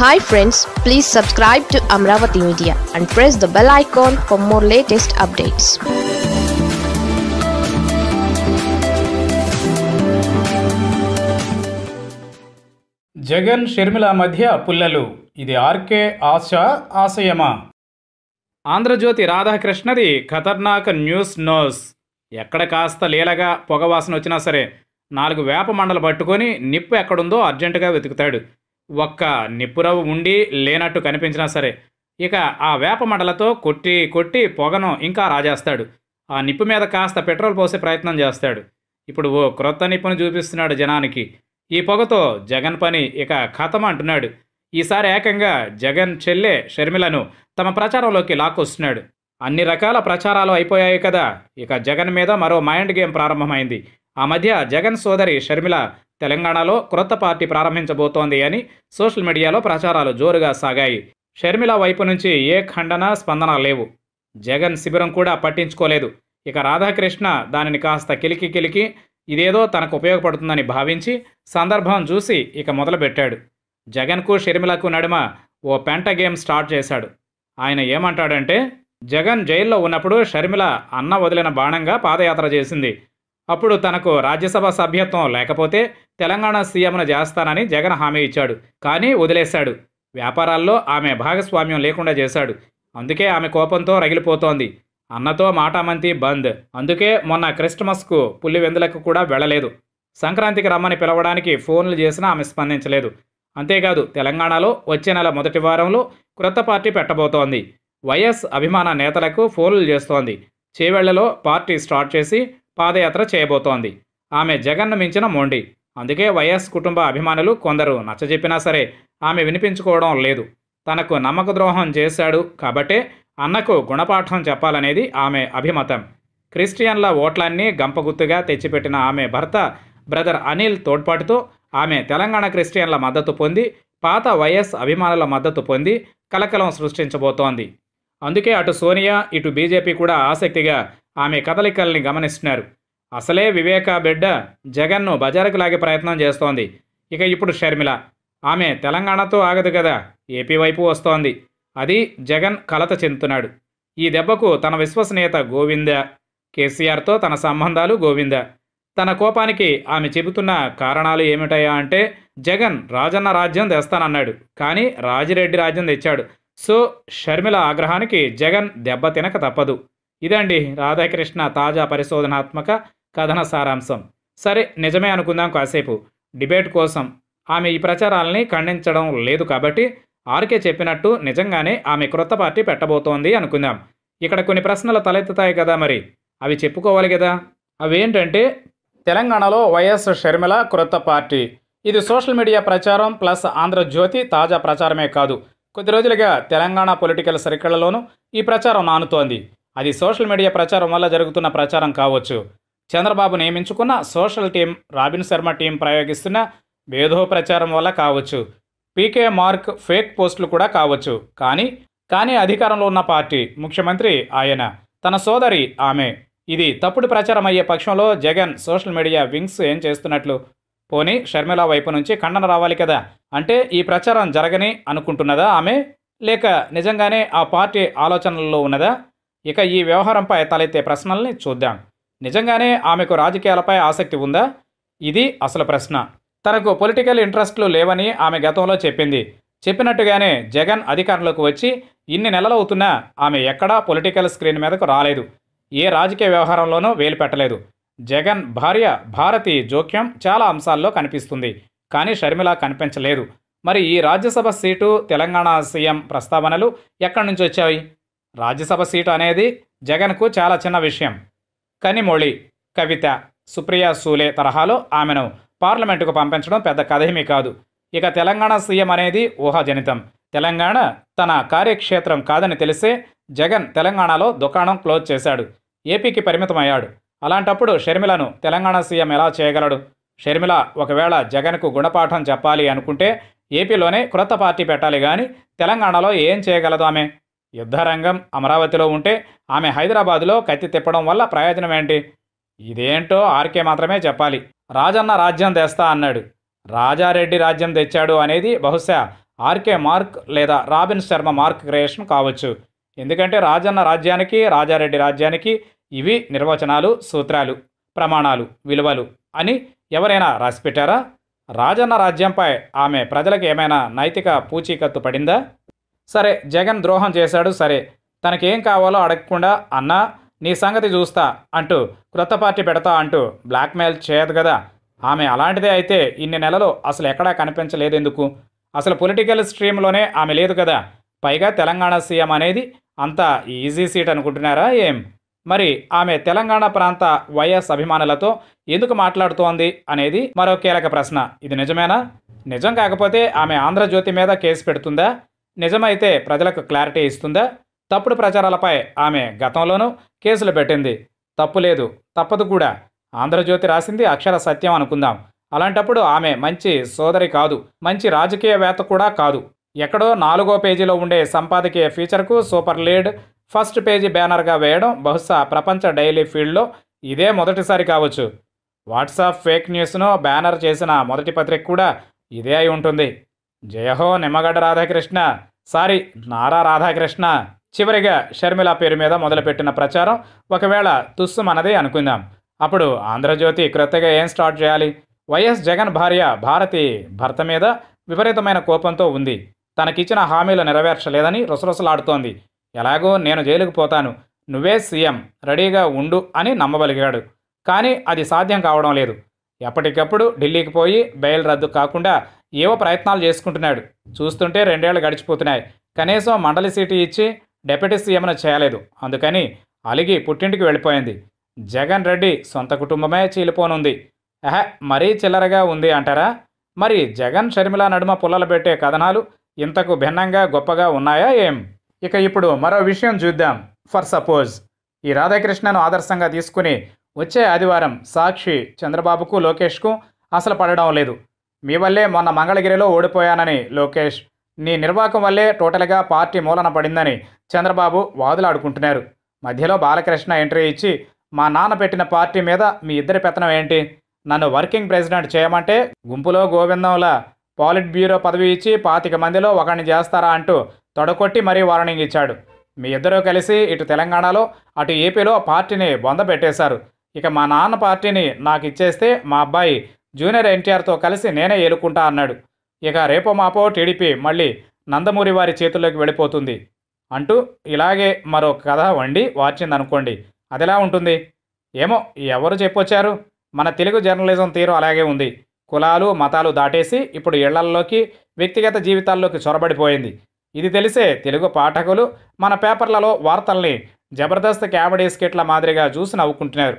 hi friends please subscribe to Amaravati media and press the bell icon for more latest updates Jagan Sharmila మధ్య పుల్లలు ఇది RK ఆశ ఆశయమా ఆంధ్రజ్యోతి రాధాకృష్ణది ఖతర్నాక్ news nose ఎక్కడ కాస్త లీలగా పొగవాసన వచ్చినా సరే నాలుగు వేప మండలు పట్టుకొని నిప్పు ఎక్కడుందో అర్జెంటుగా వెతుకుతాడు ఒక్క నిప్పురవ్వు ఉండి లేనట్టు కనిపించినా సరే ఇక ఆ వేప మడలతో కొట్టి కొట్టి పొగను ఇంకా రాజేస్తాడు ఆ నిప్పు మీద కాస్త పెట్రోల్ పోసే ప్రయత్నం చేస్తాడు ఇప్పుడు ఓ క్రొత్త నిప్పును చూపిస్తున్నాడు జనానికి ఈ పొగతో జగన్ పని ఇక కథం అంటున్నాడు ఈసారి ఏకంగా జగన్ చెల్లె షర్మిలను తమ ప్రచారంలోకి లాక్కొస్తున్నాడు అన్ని రకాల ప్రచారాలు అయిపోయాయి కదా ఇక జగన్ మీద మరో మైండ్ గేమ్ ప్రారంభమైంది ఆ మధ్య జగన్ సోదరి షర్మిల తెలంగాణలో క్రొత్త పార్టీ ప్రారంభించబోతోంది అని సోషల్ మీడియాలో ప్రచారాలు జోరుగా సాగాయి షర్మిల వైపు నుంచి ఏ ఖండన స్పందన లేవు జగన్ శిబిరం కూడా పట్టించుకోలేదు ఇక రాధాకృష్ణ దానిని కాస్త కిలికి కిలికి ఇదేదో తనకు ఉపయోగపడుతుందని భావించి సందర్భం చూసి ఇక మొదలుపెట్టాడు జగన్కు షర్మిలకు నడుమ ఓ పెంట గేమ్ స్టార్ట్ చేశాడు ఆయన ఏమంటాడంటే జగన్ జైల్లో ఉన్నప్పుడు షర్మిల అన్న వదిలిన బాణంగా పాదయాత్ర చేసింది అప్పుడు తనకు రాజ్యసభ సభ్యత్వం లేకపోతే తెలంగాణ సీఎంను చేస్తానని జగన్ హామీ ఇచ్చాడు కానీ వదిలేశాడు వ్యాపారాల్లో ఆమె భాగస్వామ్యం లేకుండా చేశాడు అందుకే ఆమె కోపంతో రగిలిపోతోంది అన్నతో మాటామంతి బంద్ అందుకే మొన్న క్రిస్టమస్కు పుల్లివెందులకు కూడా వెళ్ళలేదు సంక్రాంతికి రమ్మని పిలవడానికి ఫోన్లు చేసినా ఆమె స్పందించలేదు అంతేకాదు తెలంగాణలో వచ్చే నెల మొదటి వారంలో క్రొత్త పార్టీ పెట్టబోతోంది వైఎస్ అభిమాన నేతలకు ఫోన్లు చేస్తోంది చేవెళ్లలో పార్టీ స్టార్ట్ చేసి పాదయాత్ర చేయబోతోంది ఆమె జగన్ను మించిన మోండి అందుకే వైఎస్ కుటుంబ అభిమానులు కొందరు నచ్చజెప్పినా సరే ఆమె వినిపించుకోవడం లేదు తనకు నమ్మక ద్రోహం చేశాడు కాబట్టే అన్నకు గుణపాఠం చెప్పాలనేది ఆమె అభిమతం క్రిస్టియన్ల ఓట్లన్నీ గంపగుత్తుగా తెచ్చిపెట్టిన ఆమె భర్త బ్రదర్ అనిల్ తోడ్పాటుతో ఆమె తెలంగాణ క్రిస్టియన్ల మద్దతు పొంది పాత వైఎస్ అభిమానుల మద్దతు పొంది కలకలం సృష్టించబోతోంది అందుకే అటు సోనియా ఇటు బీజేపీ కూడా ఆసక్తిగా ఆమె కదలికల్ని గమనిస్తున్నారు అసలే వివేకా బిడ్డ జగన్ను బజారుకు లాగే ప్రయత్నం చేస్తోంది ఇక ఇప్పుడు షర్మిల ఆమె తెలంగాణతో ఆగదు కదా ఏపీ వైపు వస్తోంది అది జగన్ కలత చెందుతున్నాడు ఈ దెబ్బకు తన విశ్వసనీయత గోవింద కేసీఆర్తో తన సంబంధాలు గోవింద తన కోపానికి ఆమె చెబుతున్న కారణాలు ఏమిటయా అంటే జగన్ రాజన్న రాజ్యం తెస్తానన్నాడు కానీ రాజిరెడ్డి రాజ్యం తెచ్చాడు సో షర్మిల ఆగ్రహానికి జగన్ దెబ్బ తినక తప్పదు ఇదండి రాధాకృష్ణ తాజా పరిశోధనాత్మక కథన సారాంశం సరే నిజమే అనుకుందాం కాసేపు డిబేట్ కోసం ఆమె ఈ ప్రచారాలని ఖండించడం లేదు కాబట్టి ఆర్కే చెప్పినట్టు నిజంగానే ఆమె క్రొత్త పార్టీ పెట్టబోతోంది అనుకుందాం ఇక్కడ కొన్ని ప్రశ్నలు తలెత్తుతాయి కదా మరి అవి చెప్పుకోవాలి కదా అవేంటంటే తెలంగాణలో వైఎస్ షర్మిల క్రొత్త పార్టీ ఇది సోషల్ మీడియా ప్రచారం ప్లస్ ఆంధ్రజ్యోతి తాజా ప్రచారమే కాదు కొద్ది రోజులుగా తెలంగాణ పొలిటికల్ సర్కిళ్లలోనూ ఈ ప్రచారం నానుతోంది అది సోషల్ మీడియా ప్రచారం వల్ల జరుగుతున్న ప్రచారం కావచ్చు చంద్రబాబు నియమించుకున్న social team Robin Sharma team ప్రయోగిస్తున్న వేధో ప్రచారం వల్ల కావచ్చు పీకే మార్క్ ఫేక్ పోస్టులు కూడా కావచ్చు కానీ కానీ అధికారంలో ఉన్న పార్టీ ముఖ్యమంత్రి ఆయన తన సోదరి ఆమె ఇది తప్పుడు ప్రచారం అయ్యే పక్షంలో జగన్ సోషల్ మీడియా వింగ్స్ ఏం చేస్తున్నట్లు పోనీ షర్మిల వైపు నుంచి ఖండన రావాలి కదా అంటే ఈ ప్రచారం జరగని అనుకుంటున్నదా ఆమె లేక నిజంగానే ఆ పార్టీ ఆలోచనల్లో ఉన్నదా ఇక ఈ వ్యవహారంపై తలెత్తే ప్రశ్నల్ని చూద్దాం నిజంగానే ఆమెకు రాజకీయాలపై ఆసక్తి ఉందా ఇది అసలు ప్రశ్న తనకు పొలిటికల్ ఇంట్రెస్ట్లు లేవని ఆమె గతంలో చెప్పింది చెప్పినట్టుగానే జగన్ అధికారంలోకి వచ్చి ఇన్ని నెలలవుతున్నా ఆమె ఎక్కడా పొలిటికల్ స్క్రీన్ మీదకు రాలేదు ఏ రాజకీయ వ్యవహారంలోనూ వేలు పెట్టలేదు జగన్ భార్య భారతి జోక్యం చాలా అంశాల్లో కనిపిస్తుంది కానీ షర్మిల కనిపించలేదు మరి ఈ రాజ్యసభ సీటు తెలంగాణ సీఎం ప్రస్తావనలు ఎక్కడి నుంచి వచ్చాయి రాజ్యసభ సీటు అనేది జగన్కు చాలా చిన్న విషయం కనిమొళి కవిత సుప్రియా సూలే తరహాలో ఆమెను పార్లమెంటుకు పంపించడం పెద్ద కథేమీ కాదు ఇక తెలంగాణ సీఎం అనేది ఊహాజనితం తెలంగాణ తన కార్యక్షేత్రం కాదని తెలిసే జగన్ తెలంగాణలో దుకాణం క్లోజ్ చేశాడు ఏపీకి పరిమితమయ్యాడు అలాంటప్పుడు షర్మిలను తెలంగాణ సీఎం ఎలా చేయగలడు షర్మిల ఒకవేళ జగన్కు గుణపాఠం చెప్పాలి అనుకుంటే ఏపీలోనే క్రొత్త పార్టీ పెట్టాలి కానీ తెలంగాణలో ఏం చేయగలదు ఆమె యుద్ధరంగం అమరావతిలో ఉంటే ఆమె హైదరాబాదులో కత్తి తిప్పడం వల్ల ప్రయోజనం ఏంటి ఇదేంటో ఆర్కే మాత్రమే చెప్పాలి రాజన్న రాజ్యం తెస్తా అన్నాడు రాజారెడ్డి రాజ్యం తెచ్చాడు అనేది బహుశా ఆర్కే మార్క్ లేదా రాబిన్ శర్మ మార్క్ క్రియేషన్ కావచ్చు ఎందుకంటే రాజన్న రాజ్యానికి రాజారెడ్డి రాజ్యానికి ఇవి నిర్వచనాలు సూత్రాలు ప్రమాణాలు విలువలు అని ఎవరైనా రాసిపెట్టారా రాజన్న రాజ్యంపై ఆమె ప్రజలకు ఏమైనా నైతిక పూచీకత్తు పడిందా సరే జగన్ ద్రోహం చేశాడు సరే తనకేం కావాలో అడగకుండా అన్నా నీ సంగతి చూస్తా అంటూ క్రొత్త పార్టీ పెడతా అంటూ బ్లాక్మెయిల్ చేయదు కదా ఆమె అలాంటిదే అయితే ఇన్ని నెలలు అసలు ఎక్కడా కనిపించలేదెందుకు అసలు పొలిటికల్ స్ట్రీమ్లోనే ఆమె లేదు కదా పైగా తెలంగాణ సీఎం అనేది అంత ఈజీ సీట్ అనుకుంటున్నారా ఏం మరి ఆమె తెలంగాణ ప్రాంత వైఎస్ అభిమానులతో ఎందుకు మాట్లాడుతోంది అనేది మరో కీలక ప్రశ్న ఇది నిజమేనా నిజం కాకపోతే ఆమె ఆంధ్రజ్యోతి మీద కేసు పెడుతుందా నిజమైతే ప్రజలకు క్లారిటీ ఇస్తుందా తప్పుడు ప్రచారాలపై ఆమె గతంలోనూ కేసులు పెట్టింది తప్పు లేదు తప్పదు కూడా ఆంధ్రజ్యోతి రాసింది అక్షర సత్యం అనుకుందాం అలాంటప్పుడు ఆమె మంచి సోదరి కాదు మంచి రాజకీయవేత్త కూడా కాదు ఎక్కడో నాలుగో పేజీలో ఉండే సంపాదకీయ ఫీచర్కు సూపర్ లీడ్ ఫస్ట్ పేజీ బ్యానర్గా వేయడం బహుశా ప్రపంచ డైలీ ఫీల్డ్లో ఇదే మొదటిసారి కావచ్చు వాట్సాప్ ఫేక్ న్యూస్ను బ్యానర్ చేసిన మొదటి పత్రిక కూడా ఇదే అయి ఉంటుంది జయహో నిమ్మగడ్డ రాధాకృష్ణ సారీ నారా రాధాకృష్ణ చివరిగా షర్మిల పేరు మీద మొదలుపెట్టిన ప్రచారం ఒకవేళ తుస్సు మనదే అనుకుందాం అప్పుడు ఆంధ్రజ్యోతి క్రొత్తగా ఏం స్టార్ట్ చేయాలి వైఎస్ జగన్ భార్య భారతి భర్త మీద విపరీతమైన కోపంతో ఉంది తనకిచ్చిన హామీలు నెరవేర్చలేదని రుసరుసలాడుతోంది ఎలాగో నేను జైలుకు పోతాను నువ్వే సీఎం రెడీగా ఉండు అని నమ్మగలిగాడు కానీ అది సాధ్యం కావడం లేదు ఎప్పటికప్పుడు ఢిల్లీకి పోయి బెయిల్ రద్దు కాకుండా ఏవో ప్రయత్నాలు చేసుకుంటున్నాడు చూస్తుంటే రెండేళ్లు గడిచిపోతున్నాయి కనీసం మండలి సీటు ఇచ్చి డెప్యూటీ సీఎంను చేయలేదు అందుకని అలిగి పుట్టింటికి వెళ్ళిపోయింది జగన్ రెడ్డి సొంత కుటుంబమే చీలిపోనుంది ఎహ మరీ చిల్లరగా ఉంది అంటారా మరి జగన్ షర్మిల నడుమ పుల్లలు పెట్టే కథనాలు ఇంతకు భిన్నంగా గొప్పగా ఉన్నాయా ఏం ఇక ఇప్పుడు మరో విషయం చూద్దాం ఫర్ సపోజ్ ఈ రాధాకృష్ణను ఆదర్శంగా తీసుకుని వచ్చే ఆదివారం సాక్షి చంద్రబాబుకు లోకేష్కు అసలు పడడం లేదు మీ వల్లే మొన్న మంగళగిరిలో ఓడిపోయానని లోకేష్ నీ నిర్వాహకం వల్లే టోటల్గా పార్టీ మూలన పడిందని చంద్రబాబు వాదులాడుకుంటున్నారు మధ్యలో బాలకృష్ణ ఎంట్రీ ఇచ్చి మా నాన్న పెట్టిన పార్టీ మీద మీ ఇద్దరి పెత్తనం ఏంటి నన్ను వర్కింగ్ ప్రెసిడెంట్ చేయమంటే గుంపులో గోవిందంలా పాలిట్ బ్యూరో పదవి ఇచ్చి పాతిక మందిలో ఒకరిని చేస్తారా అంటూ తొడకొట్టి మరీ వార్నింగ్ ఇచ్చాడు మీ ఇద్దరూ కలిసి ఇటు తెలంగాణలో అటు ఏపీలో పార్టీని బొంద పెట్టేశారు ఇక మా నాన్న పార్టీని నాకు ఇచ్చేస్తే మా అబ్బాయి జూనియర్ ఎన్టీఆర్తో కలిసి నేనే ఏలుకుంటా అన్నాడు ఇక రేపో మాపో టీడీపీ మళ్ళీ నందమూరి వారి చేతుల్లోకి వెళ్ళిపోతుంది అంటూ ఇలాగే మరో కథ వండి అనుకోండి అదిలా ఉంటుంది ఏమో ఎవరు చెప్పొచ్చారు మన తెలుగు జర్నలిజం తీరు అలాగే ఉంది కులాలు మతాలు దాటేసి ఇప్పుడు ఇళ్లల్లోకి వ్యక్తిగత జీవితాల్లోకి చొరబడిపోయింది ఇది తెలిసే తెలుగు పాఠకులు మన పేపర్లలో వార్తల్ని జబర్దస్త్ క్యామెడీ స్కిట్ల మాదిరిగా చూసి నవ్వుకుంటున్నారు